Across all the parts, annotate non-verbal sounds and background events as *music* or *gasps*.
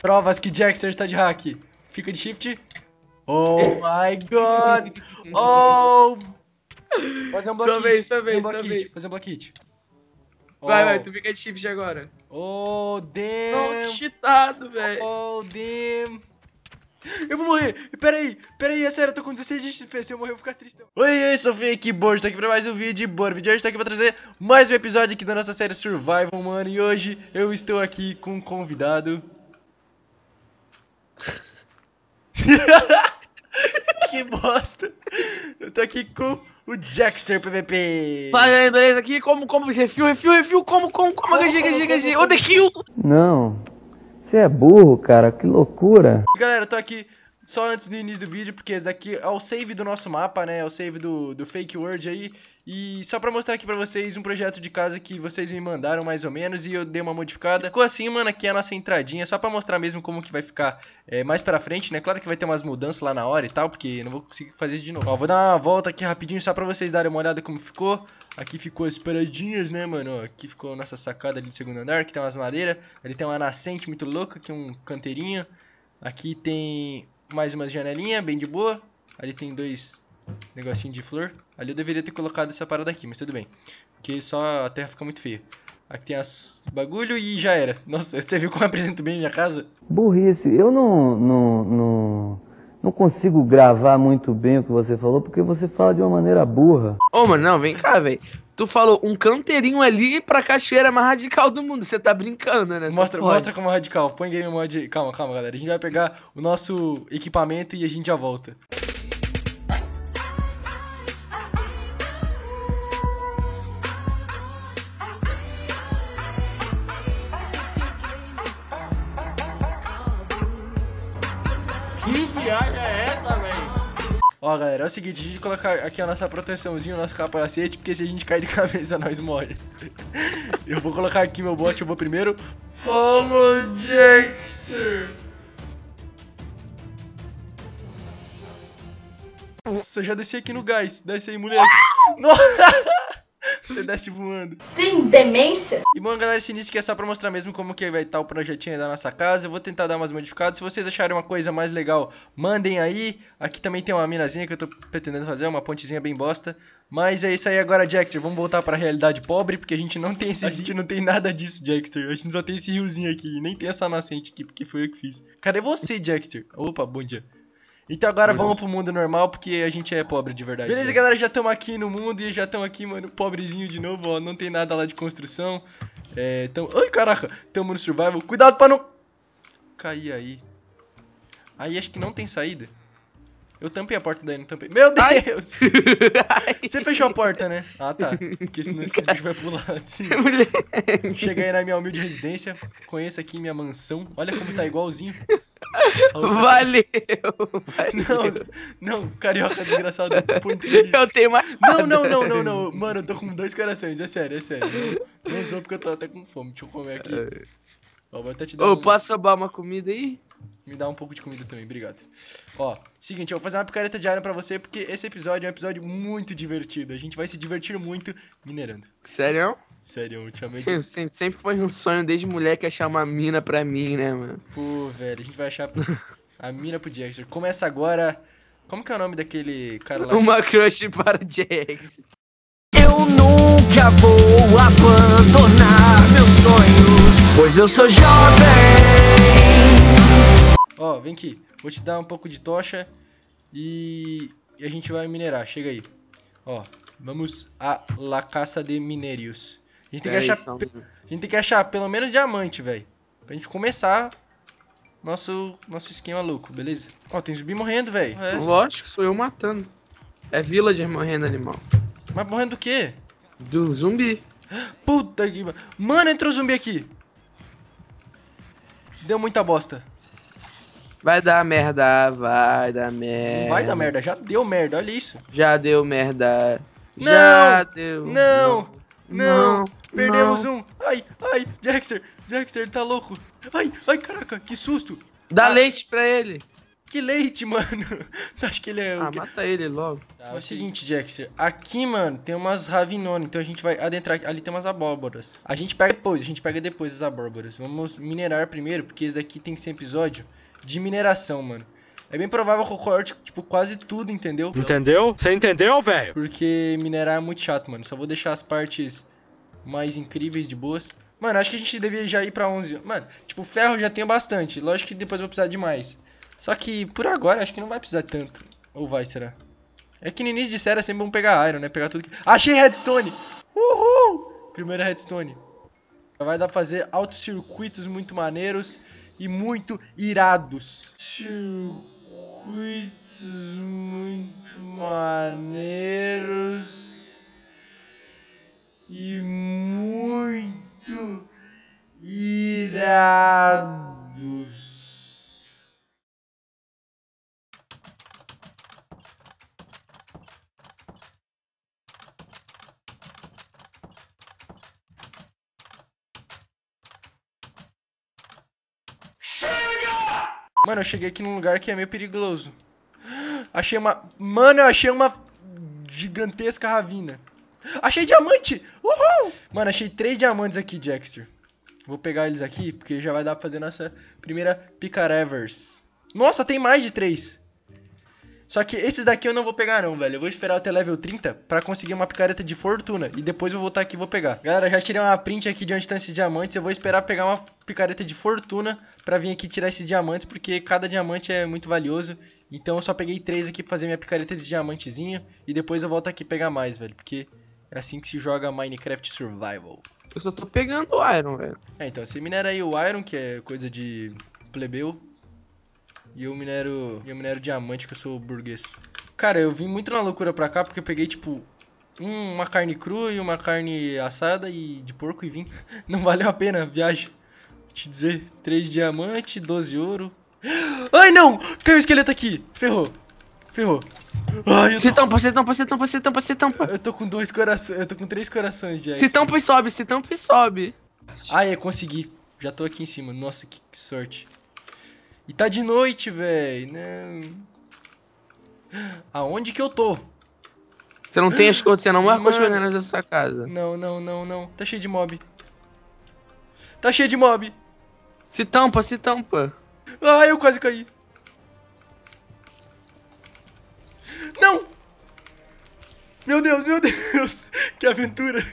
Provas que Jackster está de hack. Fica de shift. Oh my god! Oh! Fazer um block só vez, só vez, Fazer um block hit. Fazer um block hit. Oh. Vai, vai, oh. tu fica de shift agora. Oh, damn! Tô cheatado, velho. Oh, damn! Eu vou morrer! Peraí, peraí, é sério, eu tô com 16 de shift se eu morrer eu vou ficar triste. Oi, oi, Sofia aqui, boa, tô tá aqui pra mais um vídeo de vídeo De hoje tá aqui pra trazer mais um episódio aqui da nossa série Survival, mano. E hoje eu estou aqui com um convidado *laughs* que bosta. Eu tô aqui com o Jackster PVP. Fala galera, beleza? Aqui como, como, refil, refil, refil, como, como, como, GG, GG, GG, ô The Kill. Não, você é burro, cara, que loucura. Galera, eu tô aqui só antes do início do vídeo, porque esse daqui é o save do nosso mapa, né? É o save do, do fake world aí. E só pra mostrar aqui pra vocês um projeto de casa que vocês me mandaram mais ou menos e eu dei uma modificada. Ficou assim, mano, aqui é a nossa entradinha, só pra mostrar mesmo como que vai ficar é, mais pra frente, né? Claro que vai ter umas mudanças lá na hora e tal, porque não vou conseguir fazer de novo. Ó, vou dar uma volta aqui rapidinho só pra vocês darem uma olhada como ficou. Aqui ficou as paradinhas, né, mano? Aqui ficou a nossa sacada ali do segundo andar, que tem umas madeiras. Ali tem uma nascente muito louca, aqui um canteirinho. Aqui tem mais uma janelinha, bem de boa. Ali tem dois negocinho de flor. Ali eu deveria ter colocado essa parada aqui, mas tudo bem. Porque só a terra fica muito feia. Aqui tem as bagulho e já era. Nossa, *laughs* você viu como eu apresento bem a minha casa? Burrice. Eu não, não, não, não consigo gravar muito bem o que você falou, porque você fala de uma maneira burra. Ô, mano, não, vem cá, velho. Tu falou um canteirinho ali pra cachoeira é mais radical do mundo. Você tá brincando, né? Mostra, mostra como é radical. Põe game mode. Calma, calma, galera. A gente vai pegar o nosso equipamento e a gente já volta. Que viagem é essa, velho? Ó, galera, é o seguinte, a gente colocar aqui a nossa proteçãozinha, o nosso capacete, porque se a gente cair de *laughs* cabeça, nós morre. eu vou colocar aqui meu bote, eu vou primeiro. Follow Jackson! Nossa, eu já desci aqui no gás. Desce aí, moleque. Nossa! Você desce voando. Tem demência? E bom, galera, esse início aqui é só pra mostrar mesmo como que vai estar tá o projetinho da nossa casa. Eu vou tentar dar umas modificadas. Se vocês acharem uma coisa mais legal, mandem aí. Aqui também tem uma minazinha que eu tô pretendendo fazer, uma pontezinha bem bosta. Mas é isso aí agora, Jackster. Vamos voltar pra realidade pobre, porque a gente não tem esse... A gente não tem nada disso, Jackster. A gente só tem esse riozinho aqui. Nem tem essa nascente aqui, porque foi eu que fiz. Cadê você, Jackster? Opa, bom dia. Então agora Beleza. vamos pro mundo normal, porque a gente é pobre de verdade. Beleza, né? galera, já estamos aqui no mundo e já estamos aqui, mano, pobrezinho de novo, ó. Não tem nada lá de construção. É, tamo... Ai, caraca, estamos no survival. Cuidado pra não... Cair aí. Aí acho que não tem saída. Eu tampei a porta daí, não tampei. Meu Deus! *laughs* Você fechou a porta, né? Ah, tá. Porque senão esse bicho vai pular assim. *laughs* Chega aí na minha humilde residência, conheça aqui minha mansão. Olha como tá igualzinho. Valeu, valeu, Não, não, carioca desgraçado. Eu tenho mais Não, não, não, não, não. Mano, eu tô com dois corações, é sério, é sério. Não, não sou porque eu tô até com fome. Deixa eu comer aqui. É. Eu vou até te dar. Ô, um... posso roubar uma comida aí? Me dá um pouco de comida também, obrigado. Ó, seguinte, eu vou fazer uma picareta diária pra você, porque esse episódio é um episódio muito divertido. A gente vai se divertir muito minerando. Sério? Sério, eu te Sempre, sempre foi um sonho desde mulher que achar uma mina pra mim, né, mano? Pô, velho, a gente vai achar a mina pro Jackson. Começa agora. Como que é o nome daquele cara lá? Uma crush para Jax. Jackson. Eu nunca vou abandonar meu sonho pois eu sou jovem. Ó, oh, vem aqui. Vou te dar um pouco de tocha e a gente vai minerar. Chega aí. Ó, oh, vamos à la caça de minérios. A gente tem é que achar, isso, a gente tem que achar pelo menos diamante, velho. Pra gente começar nosso, nosso esquema louco, beleza? Ó, oh, tem zumbi morrendo, velho. É. Lógico, sou eu matando. É villager morrendo, animal. Mas morrendo do quê? Do zumbi. *gasps* Puta que... Mano, entrou zumbi aqui. Deu muita bosta. Vai dar merda, vai dar merda. vai dar merda, já deu merda, olha isso. Já deu merda. Não, já deu. Não, não, não perdemos não. um. Ai, ai, Jaxter, Jackster tá louco. Ai, ai, caraca, que susto. Dá ah. leite pra ele. Que leite, *laughs* mano. Acho que ele é. Ah, mata ele logo. Tá, é o seguinte, Jaxer. Aqui, mano, tem umas ravinona. Então a gente vai adentrar. Ali tem umas abóboras. A gente pega depois. A gente pega depois as abóboras. Vamos minerar primeiro, porque esse daqui tem que ser episódio de mineração, mano. É bem provável que eu corte, tipo, quase tudo, entendeu? Entendeu? Você entendeu, velho? Porque minerar é muito chato, mano. Só vou deixar as partes mais incríveis de boas. Mano, acho que a gente devia já ir pra 11. Mano, tipo, ferro já tenho bastante. Lógico que depois eu vou precisar de mais. Só que por agora acho que não vai precisar tanto. Ou vai, será? É que no início disseram é sempre bom pegar iron, né? Pegar tudo que... Achei redstone! Uhul! Primeira redstone. Vai dar pra fazer altos circuitos muito maneiros e muito irados. Circuitos muito maneiros e muito irados. Mano, eu cheguei aqui num lugar que é meio perigoso. Achei uma... Mano, eu achei uma gigantesca ravina. Achei diamante! Uhul! Mano, achei três diamantes aqui, Dexter. Vou pegar eles aqui, porque já vai dar pra fazer nossa primeira picarevers. Nossa, tem mais de três. Só que esses daqui eu não vou pegar não, velho. Eu vou esperar até level 30 pra conseguir uma picareta de fortuna. E depois eu vou voltar aqui e vou pegar. Galera, já tirei uma print aqui de onde estão tá esses diamantes. Eu vou esperar pegar uma picareta de fortuna pra vir aqui tirar esses diamantes. Porque cada diamante é muito valioso. Então eu só peguei três aqui pra fazer minha picareta de diamantezinho. E depois eu volto aqui pegar mais, velho. Porque é assim que se joga Minecraft Survival. Eu só tô pegando o Iron, velho. É, então você minera aí o Iron, que é coisa de plebeu. E eu minero, eu minero diamante, que eu sou burguês. Cara, eu vim muito na loucura pra cá, porque eu peguei, tipo, um, uma carne crua e uma carne assada e de porco e vim. *laughs* Não valeu a pena viagem. Vou te dizer, 3 diamante, 12 ouro. *gasps* Ai, não! Caiu um esqueleto aqui! Ferrou! Ferrou! Ai, se tô... tampa, se tampa, se tampa, se tampa, se tampa! Eu tô com dois corações, eu tô com três corações, já Se tampa e sobe, se tampa e sobe! Ah, é, consegui. Já tô aqui em cima. Nossa, que sorte. E tá de noite, velho. Né? Aonde que eu tô? Você não tem as *gasps* coisas, você não marcou as janelas da sua casa. Não, não, não, não. Tá cheio de mob. Tá cheio de mob. Se tampa, se tampa. Ah, eu quase caí. Não! Meu Deus, meu Deus! *laughs* Que aventura!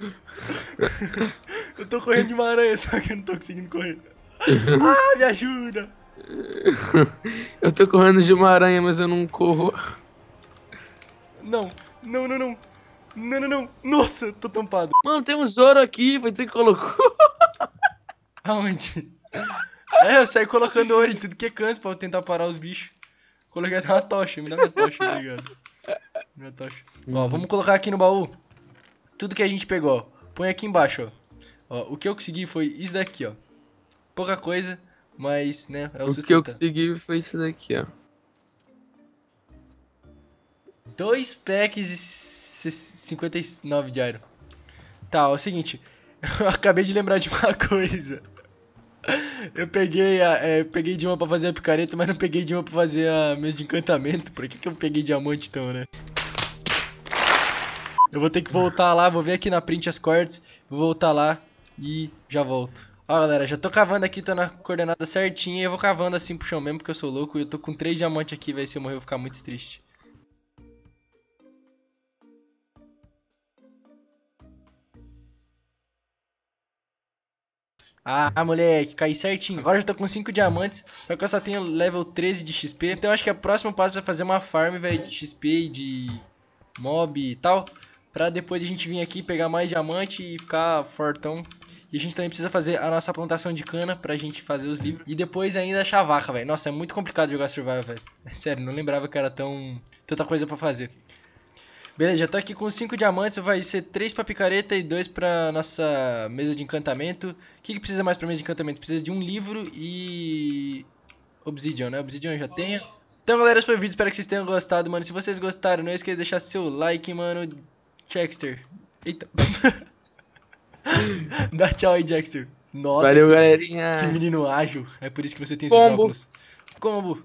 *laughs* eu tô correndo de uma aranha, *laughs* só que eu não tô conseguindo correr. Ah, me ajuda! *laughs* Eu tô correndo de uma aranha, mas eu não corro. Não, não, não, não. Não, não, não. Nossa, tô tampado. Mano, tem um Zoro aqui, foi tu que colocou. *laughs* Aonde? É, eu saí colocando ouro em tudo que é canto pra tentar parar os bichos. Coloquei até uma tocha, me dá minha tocha, obrigado. Tá minha tocha. Uhum. Ó, vamos colocar aqui no baú tudo que a gente pegou. Põe aqui embaixo, ó. ó. O que eu consegui foi isso daqui, ó. Pouca coisa, mas, né, é o, o que eu consegui foi isso daqui, ó. Dois packs e 59 de iron. Tá, é o seguinte. *laughs* Eu acabei de lembrar de uma *laughs* coisa. Eu peguei, a, é, peguei de uma pra fazer a picareta, mas não peguei de uma pra fazer a mesa de encantamento. Por que, que eu peguei diamante então, né? Eu vou ter que voltar lá, vou ver aqui na print as cortes, vou voltar lá e já volto. Ó, galera, já tô cavando aqui, tô na coordenada certinha. Eu vou cavando assim pro chão mesmo, porque eu sou louco. Eu tô com três diamantes aqui, vai Se eu morrer, eu vou ficar muito triste. Ah, moleque, caí certinho. Agora já tô com 5 diamantes, só que eu só tenho level 13 de XP. Então acho que a próxima passo é fazer uma farm, velho, de XP e de mob e tal. Pra depois a gente vir aqui pegar mais diamante e ficar fortão e a gente também precisa fazer a nossa plantação de cana pra gente fazer os livros. E depois ainda achar vaca, velho. Nossa, é muito complicado jogar Survival, velho. *laughs* Sério, não lembrava que era tão... tanta coisa pra fazer. Beleza, já tô aqui com 5 diamantes, vai ser 3 pra picareta e 2 pra nossa mesa de encantamento. O que, que precisa mais pra mesa de encantamento? Precisa de um livro e... Obsidian, né? Obsidian eu já tenho. Então, galera, esse foi o vídeo. Espero que vocês tenham gostado, mano. Se vocês gostaram, não esqueça de deixar seu like, mano. Chexter. Eita. *laughs* *laughs* Dá tchau aí, Jackson. Nossa, Valeu, que, galerinha. Que menino ágil. É por isso que você tem Combo. óculos. Combo.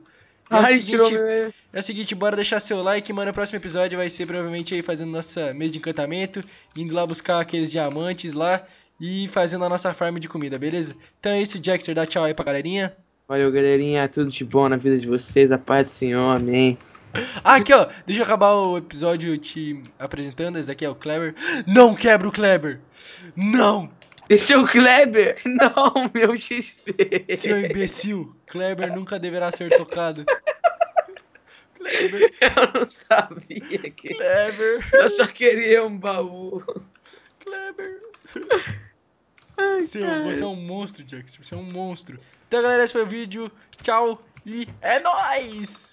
É Ai, seguinte, tirou É o seguinte, bora deixar seu like, mano. O próximo episódio vai ser provavelmente aí fazendo nossa mesa de encantamento, indo lá buscar aqueles diamantes lá e fazendo a nossa farm de comida, beleza? Então é isso, Jackson. dá tchau aí pra galerinha. Valeu, galerinha. Tudo de bom na vida de vocês. A paz do Senhor. Amém. *laughs* Ah, aqui ó, deixa eu acabar o episódio te apresentando. Esse daqui é o Kleber. Não quebra o Kleber! Não! Esse é o Kleber? *laughs* Não, meu XP! Seu imbecil, Kleber nunca deverá ser tocado. Kleber. *laughs* Eu não sabia que. Kleber! Eu só queria um baú. Kleber! Ai, Seu, você é um monstro, Jackson. Você é um monstro. Então, galera, esse foi o vídeo. Tchau e é nóis!